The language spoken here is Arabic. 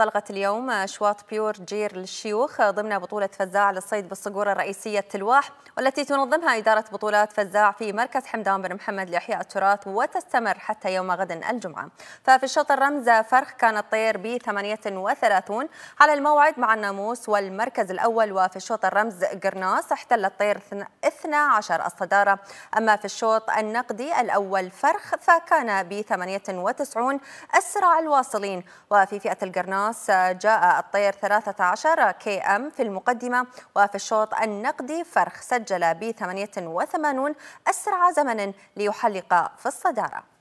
انطلقت اليوم أشواط بيور جير للشيوخ ضمن بطولة فزاع للصيد بالصقور الرئيسية التلواح والتي تنظمها إدارة بطولات فزاع في مركز حمدان بن محمد لإحياء التراث وتستمر حتى يوم غد الجمعة ففي الشوط الرمز فرخ كان الطير ب 38 على الموعد مع الناموس والمركز الأول وفي الشوط الرمز قرناص احتل الطير 12 الصدارة أما في الشوط النقدي الأول فرخ فكان ب 98 أسرع الواصلين وفي فئة القرناص مقناص جاء الطير 13 كي ام في المقدمة وفي الشوط النقدي فرخ سجل ب 88 أسرع زمن ليحلق في الصدارة